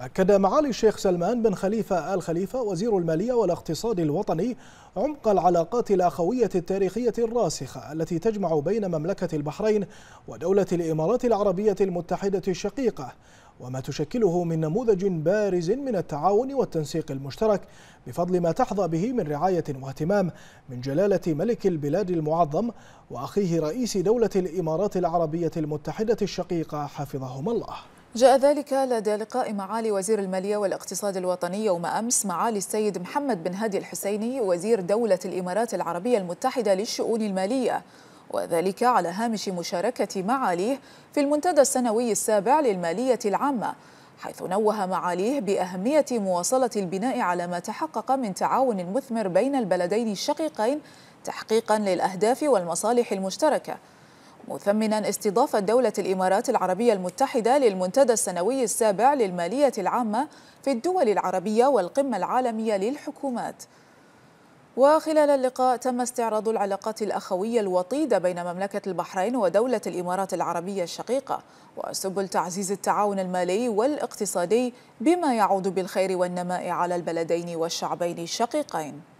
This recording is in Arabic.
أكد معالي الشيخ سلمان بن خليفة آل خليفة وزير المالية والاقتصاد الوطني عمق العلاقات الأخوية التاريخية الراسخة التي تجمع بين مملكة البحرين ودولة الإمارات العربية المتحدة الشقيقة وما تشكله من نموذج بارز من التعاون والتنسيق المشترك بفضل ما تحظى به من رعاية واهتمام من جلالة ملك البلاد المعظم وأخيه رئيس دولة الإمارات العربية المتحدة الشقيقة حفظهما الله جاء ذلك لدى لقاء معالي وزير المالية والاقتصاد الوطني يوم أمس معالي السيد محمد بن هادي الحسيني وزير دولة الإمارات العربية المتحدة للشؤون المالية وذلك على هامش مشاركة معاليه في المنتدى السنوي السابع للمالية العامة حيث نوه معاليه بأهمية مواصلة البناء على ما تحقق من تعاون مثمر بين البلدين الشقيقين تحقيقا للأهداف والمصالح المشتركة مثمنا استضافة دولة الإمارات العربية المتحدة للمنتدى السنوي السابع للمالية العامة في الدول العربية والقمة العالمية للحكومات وخلال اللقاء تم استعراض العلاقات الأخوية الوطيدة بين مملكة البحرين ودولة الإمارات العربية الشقيقة وسبل تعزيز التعاون المالي والاقتصادي بما يعود بالخير والنماء على البلدين والشعبين الشقيقين